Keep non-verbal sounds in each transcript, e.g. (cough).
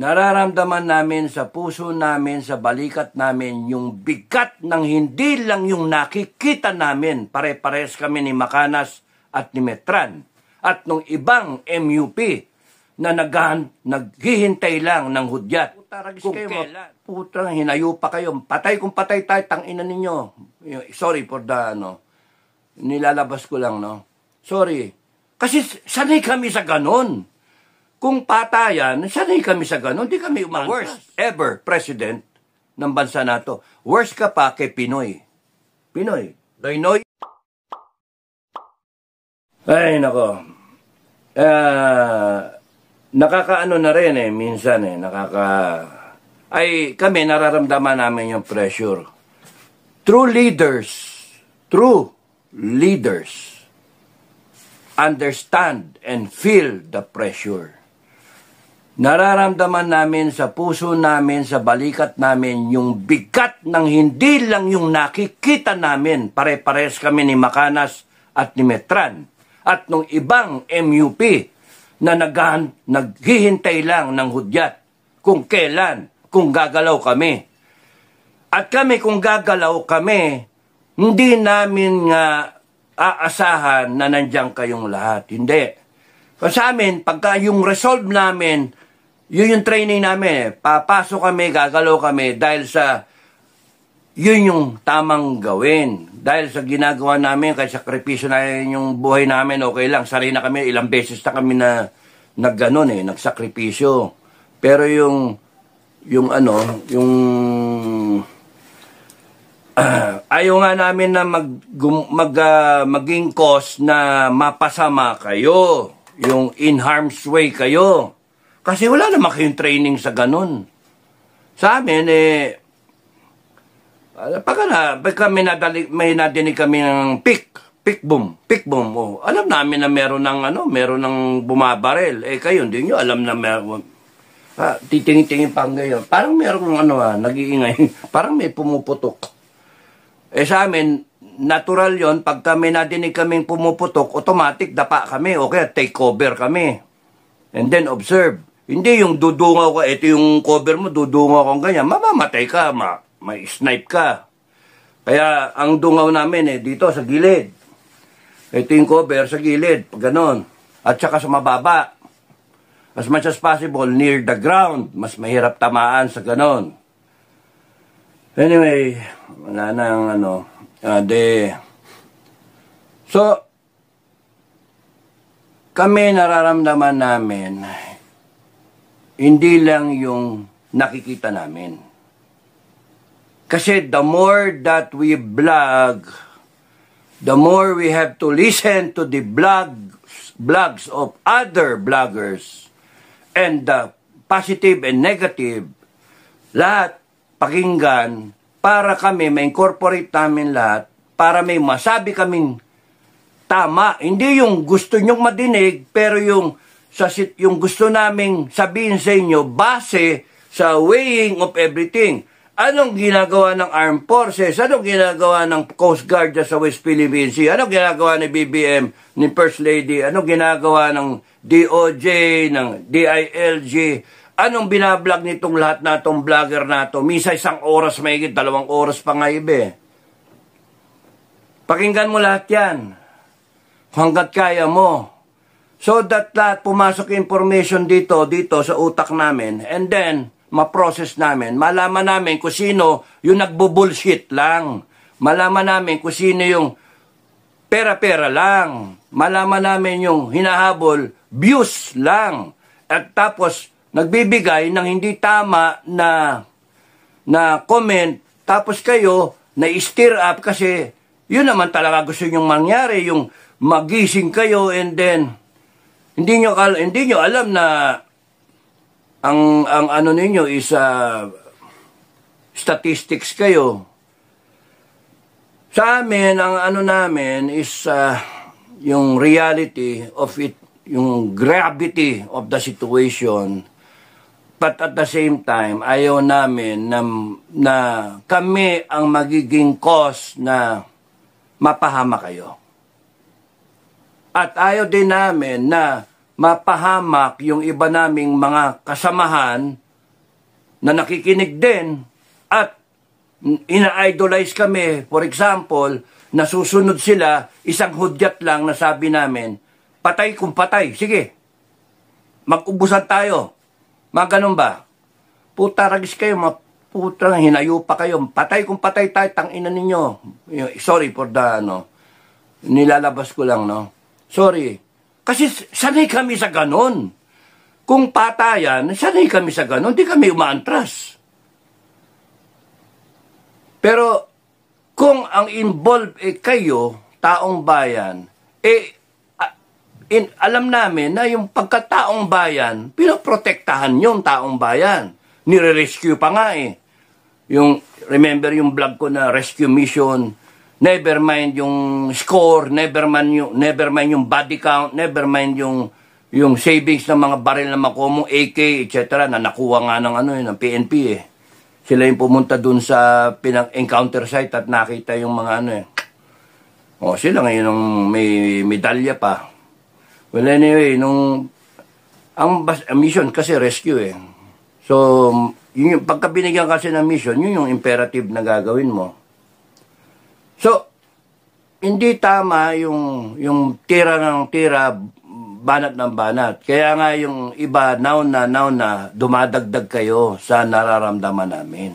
nararamdaman namin sa puso namin, sa balikat namin, yung bigat ng hindi lang yung nakikita namin. Pare-pares kami ni Makanas at ni Metran at nung ibang MUP na naghan, naghihintay lang ng hudyat. Putaragis kung kayo, kailan. Putang hinayo pa kayo. Patay kung patay tayo, tangina ninyo. Sorry for the, ano, nilalabas ko lang, no? Sorry. Kasi sanay kami sa ganon. Kung patayan, sanay kami sa ganun. Hindi kami ma worst ever president ng bansa na to. Worst ka pa kay Pinoy. Pinoy. Noynoy. Ay, nako. Uh, nakakaano na rin eh, minsan eh, nakaka... Ay, kami, nararamdaman namin yung pressure. True leaders, true leaders, understand and feel the pressure nararamdaman namin sa puso namin, sa balikat namin, yung bigat ng hindi lang yung nakikita namin. Pare-pares kami ni Makanas at ni Metran at nung ibang MUP na naghan, naghihintay lang ng hudyat kung kailan, kung gagalaw kami. At kami kung gagalaw kami, hindi namin nga aasahan na nandiyan kayong lahat. Hindi. Kasi sa amin, pagka yung resolve namin yun yung training namin. Eh. Papasok kami, gagalaw kami dahil sa yun yung tamang gawin. Dahil sa ginagawa namin, kay sakripisyo na yung buhay namin, okay lang. Sarili na kami, ilang beses na kami na nagganon eh, nagsakripisyo. Pero yung, yung ano, yung uh, (clears throat) ayaw nga namin na mag, gum, mag uh, maging cause na mapasama kayo. Yung in harm's way kayo. Kasi wala naman kayong training sa ganun. Sa amin, eh, ah, pagka, na, pagka may, nadali, may nadinig kami ng pick, pick boom, pick boom, oh, alam namin na meron ng, ano, meron ng bumabarel. Eh, kayo, hindi nyo alam na meron. Ah, titingin-tingin pa ngayon. Parang merong ano ah, nag-iingay. (laughs) Parang may pumuputok. Eh sa amin, natural yon pag kami nadinig kaming pumuputok, automatic dapa kami Okay, kaya take cover kami. And then observe. Hindi yung dudungaw ka, ito yung cover mo, dudungaw kang ganyan. Mamamatay ka, ma may snipe ka. Kaya ang dungaw namin eh, dito sa gilid. Ito yung cover sa gilid, pag At saka sa mababa. As much as possible, near the ground. Mas mahirap tamaan sa ganon. Anyway, wala na ano. Uh, de, so, kami nararamdaman namin hindi lang yung nakikita namin. Kasi the more that we blog, the more we have to listen to the blogs, blogs of other bloggers and the positive and negative, lahat pakinggan para kami ma-incorporate namin lahat para may masabi kaming tama. Hindi yung gusto nyong madinig pero yung sa yung gusto naming sabihin sa inyo base sa weighing of everything. Anong ginagawa ng armed forces? Anong ginagawa ng Coast Guard sa West Philippine Sea? Anong ginagawa ni BBM, ni First Lady? Anong ginagawa ng DOJ, ng DILG? Anong binablog nitong lahat na itong vlogger na ito? Misa isang oras may dalawang oras pa nga ibe. Eh. Pakinggan mo lahat yan. Hanggat kaya mo, So that lahat pumasok information dito, dito sa utak namin. And then, ma-process namin. Malaman namin kung sino yung nagbo-bullshit lang. Malaman namin kung sino yung pera-pera lang. Malaman namin yung hinahabol, views lang. At tapos, nagbibigay ng hindi tama na na comment. Tapos kayo, na-steer up kasi yun naman talaga gusto nyong mangyari. Yung magising kayo and then hindi nyo, hindi nyo alam na ang, ang ano ninyo is uh, statistics kayo. Sa amin, ang ano namin is uh, yung reality of it, yung gravity of the situation. But at the same time, ayaw namin na, na kami ang magiging cause na mapahama kayo. At ayaw din namin na mapahamak yung iba naming mga kasamahan na nakikinig din at ina-idolize kami. For example, nasusunod sila, isang hudyat lang na sabi namin, patay kung patay, sige, magubusan tayo. Mga ganun ba? Puta, ragis kayo, mga puta, hinayo pa kayo. Patay kung patay tayo, tang ina ninyo. Sorry for the, ano, nilalabas ko lang, no? Sorry. Kasi sanay kami sa ganon. Kung patayan, sanay kami sa ganon. Di kami umaantras. Pero kung ang involved eh, kayo, taong bayan, eh, in, alam namin na yung pagkataong bayan, pinoprotektahan yung taong bayan. Nire-rescue pa nga eh. Yung, remember yung vlog ko na rescue mission Never mind yung score, never mind yung, never mind yung body count, never mind yung yung savings ng mga baril na makuha AK, etc. na nakuha nga ng ano yun, eh, ng PNP eh. Sila yung pumunta dun sa pinang encounter site at nakita yung mga ano eh. O, oh, sila ngayon ang may medalya pa. Well, anyway, nung ang bas, mission kasi rescue eh. So, yun yung, pagka binigyan kasi ng mission, yun yung imperative na gagawin mo. So, hindi tama yung, yung tira ng tira, banat ng banat. Kaya nga yung iba, now na, now na, dumadagdag kayo sa nararamdaman namin.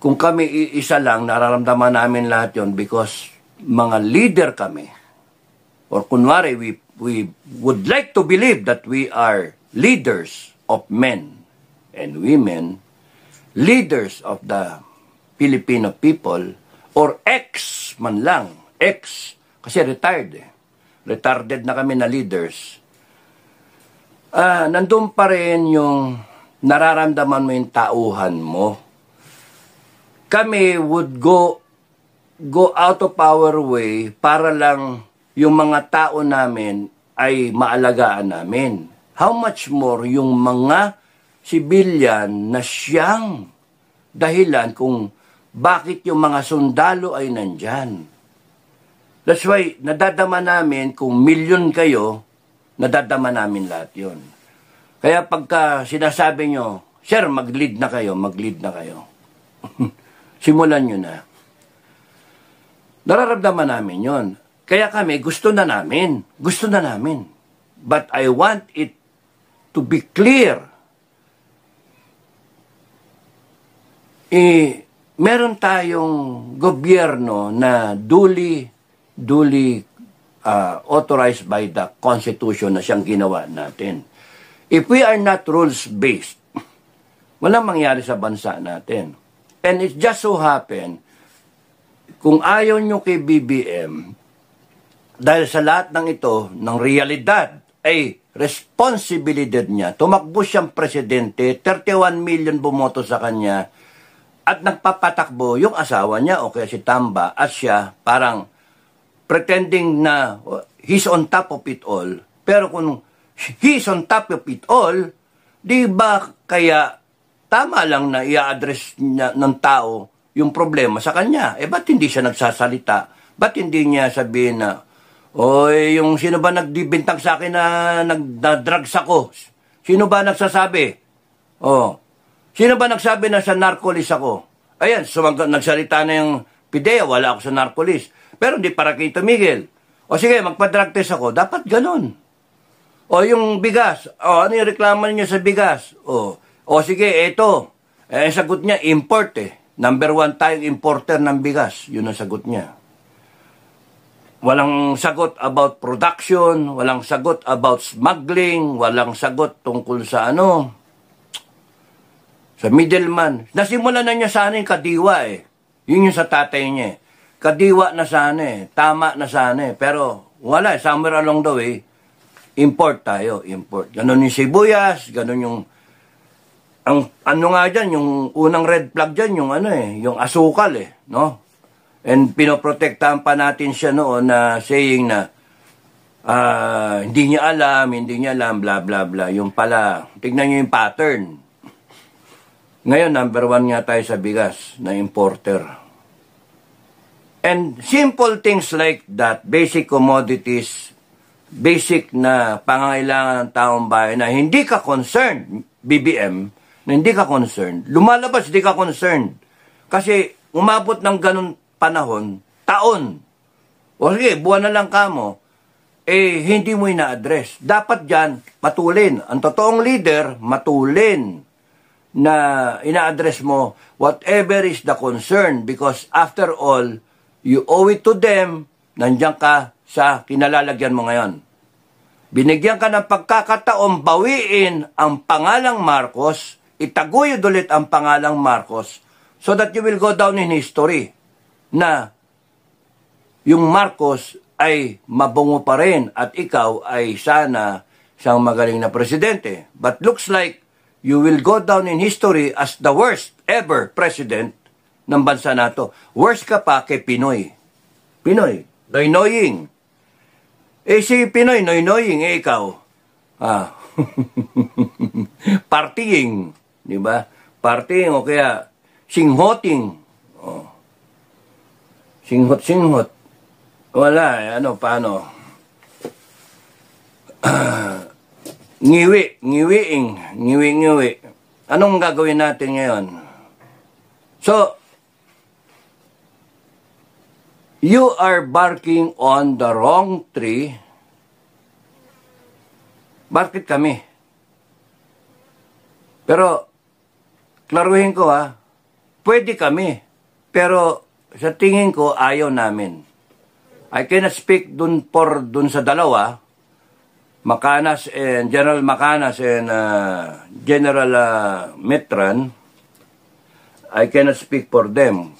Kung kami isa lang, nararamdaman namin lahat yon because mga leader kami. Or kunwari, we, we would like to believe that we are leaders of men and women, leaders of the Filipino people, or ex man lang, ex, kasi retired eh. Retarded na kami na leaders. Ah, nandun pa rin yung nararamdaman mo yung tauhan mo. Kami would go go out of our way para lang yung mga tao namin ay maalagaan namin. How much more yung mga civilian na siyang dahilan kung bakit yung mga sundalo ay nandyan. That's why, nadadama namin, kung milyon kayo, nadadama namin lahat yon. Kaya pagka sinasabi nyo, Sir, mag-lead na kayo, mag-lead na kayo. (laughs) Simulan nyo na. Nararamdaman namin yon. Kaya kami, gusto na namin. Gusto na namin. But I want it to be clear. Eh, meron tayong gobyerno na duly, duly uh, authorized by the Constitution na siyang ginawa natin. If we are not rules-based, (clears throat) walang mangyari sa bansa natin. And it just so happen, kung ayon nyo kay BBM, dahil sa lahat ng ito, ng realidad, ay responsibilidad niya. Tumakbo siyang presidente, 31 million bumoto sa kanya, at nagpapatakbo yung asawa niya o kaya si Tamba at siya parang pretending na he's on top of it all. Pero kung he's on top of it all, di ba kaya tama lang na i-address niya ng tao yung problema sa kanya? Eh ba't hindi siya nagsasalita? Ba't hindi niya sabihin na, Oy, yung sino ba nagdibintang sa akin na nagdadrugs ako? Sino ba nagsasabi? Oh, Sino ba nagsabi na sa narcolis ako? Ayan, sumag- nagsalita na yung Pidea, wala ako sa narcolis. Pero hindi para kay tumigil. O sige, magpa-drug test ako. Dapat ganun. O yung bigas. O ano yung reklamo niyo sa bigas? O, o sige, eto. Eh, sagot niya, import eh. Number one tayong importer ng bigas. Yun ang sagot niya. Walang sagot about production, walang sagot about smuggling, walang sagot tungkol sa ano, sa middleman. Nasimula na niya sana yung kadiwa eh. Yun yung sa tatay niya eh. Kadiwa na sana eh. Tama na sana eh. Pero wala eh. Somewhere along the way, import tayo. Import. Ganon yung sibuyas, ganon yung ang ano nga dyan, yung unang red flag dyan, yung ano eh, yung asukal eh, no? And pinoprotektahan pa natin siya noon na saying na uh, hindi niya alam, hindi niya alam, bla bla bla. Yung pala, tignan niyo yung pattern ngayon, number one nga tayo sa bigas na importer. And simple things like that, basic commodities, basic na pangangailangan ng taong bayan na hindi ka concerned, BBM, na hindi ka concerned, lumalabas hindi ka concerned. Kasi umabot ng ganun panahon, taon, o sige, buwan na lang kamo, eh hindi mo ina-address. Dapat dyan, matulin. Ang totoong leader, matulin na ina-address mo whatever is the concern because after all, you owe it to them, nandiyan ka sa kinalalagyan mo ngayon. Binigyan ka ng pagkakataong bawiin ang pangalang Marcos, itaguyod ulit ang pangalang Marcos so that you will go down in history na yung Marcos ay mabungo pa rin at ikaw ay sana siyang magaling na presidente. But looks like you will go down in history as the worst ever president ng bansa nato. Worst ka pa kay Pinoy. Pinoy, noynoying. Eh si Pinoy, noynoying, eh ikaw. Ah. (laughs) Partying, di ba? Partying o kaya singhoting. Oh. Singhot, singhot. Wala, eh, ano, paano? Ah. (clears throat) Ngiwi, ngiwiing, ngiwi-ngiwi. Anong gagawin natin ngayon? So, you are barking on the wrong tree. Bakit kami? Pero, klaruhin ko ha, pwede kami. Pero, sa tingin ko, ayaw namin. I cannot speak dun for dun sa dalawa, Macanas and General Macanas and uh, General uh, Mitran, I cannot speak for them.